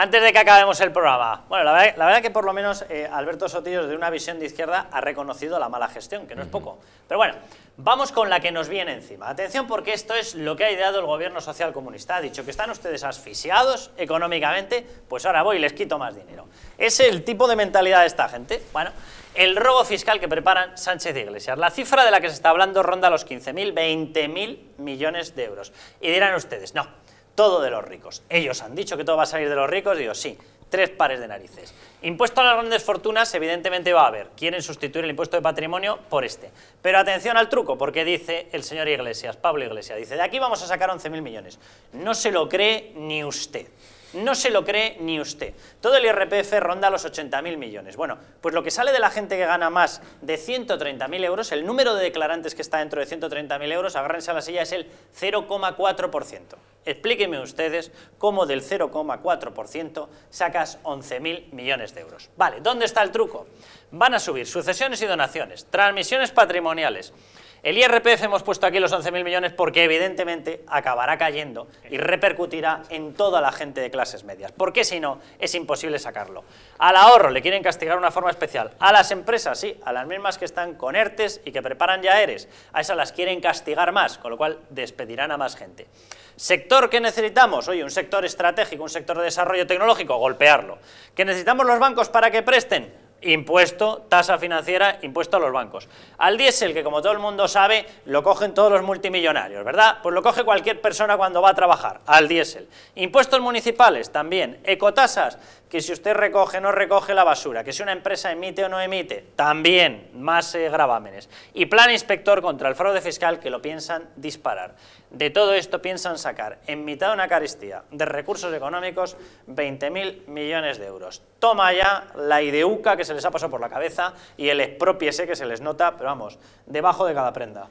antes de que acabemos el programa, bueno, la verdad, que por lo menos eh, Alberto Sotillos de una visión de izquierda ha reconocido la mala gestión, que no es poco. Pero bueno, vamos con la que nos viene encima. Atención porque esto es lo que ha ideado el gobierno social comunista. Ha dicho que están ustedes asfixiados económicamente, pues ahora voy y les quito más dinero. Es el tipo de mentalidad de esta gente. Bueno, el robo fiscal que preparan Sánchez y e Iglesias. La cifra de la que se está hablando ronda los 15.000, 20.000 millones de euros. Y dirán ustedes, no, todo de los ricos. Ellos han dicho que todo va a salir de los ricos, Digo sí, tres pares de narices. Impuesto a las grandes fortunas, evidentemente va a haber. Quieren sustituir el impuesto de patrimonio por este. Pero atención al truco, porque dice el señor Iglesias, Pablo Iglesias, dice, de aquí vamos a sacar 11.000 millones. No se lo cree ni usted. No se lo cree ni usted. Todo el IRPF ronda los 80.000 millones. Bueno, pues lo que sale de la gente que gana más de 130.000 euros, el número de declarantes que está dentro de 130.000 euros, agárrense a la silla, es el 0,4%. Explíquenme ustedes cómo del 0,4% sacas 11.000 millones de euros. Vale, ¿dónde está el truco? Van a subir sucesiones y donaciones, transmisiones patrimoniales, el IRPF hemos puesto aquí los 11.000 millones porque evidentemente acabará cayendo y repercutirá en toda la gente de clases medias, porque si no es imposible sacarlo. Al ahorro le quieren castigar de una forma especial, a las empresas sí, a las mismas que están con ERTES y que preparan ya ERES, a esas las quieren castigar más, con lo cual despedirán a más gente. Sector que necesitamos, oye, un sector estratégico, un sector de desarrollo tecnológico, golpearlo. Que necesitamos los bancos para que presten, Impuesto, tasa financiera, impuesto a los bancos. Al diésel, que como todo el mundo sabe, lo cogen todos los multimillonarios, ¿verdad? Pues lo coge cualquier persona cuando va a trabajar, al diésel. Impuestos municipales, también. Ecotasas, que si usted recoge o no recoge la basura, que si una empresa emite o no emite, también más eh, gravámenes. Y plan inspector contra el fraude fiscal que lo piensan disparar. De todo esto piensan sacar, en mitad de una carestía de recursos económicos, 20.000 millones de euros. Toma ya la ideuca que se les ha pasado por la cabeza y el expropiese que se les nota, pero vamos, debajo de cada prenda.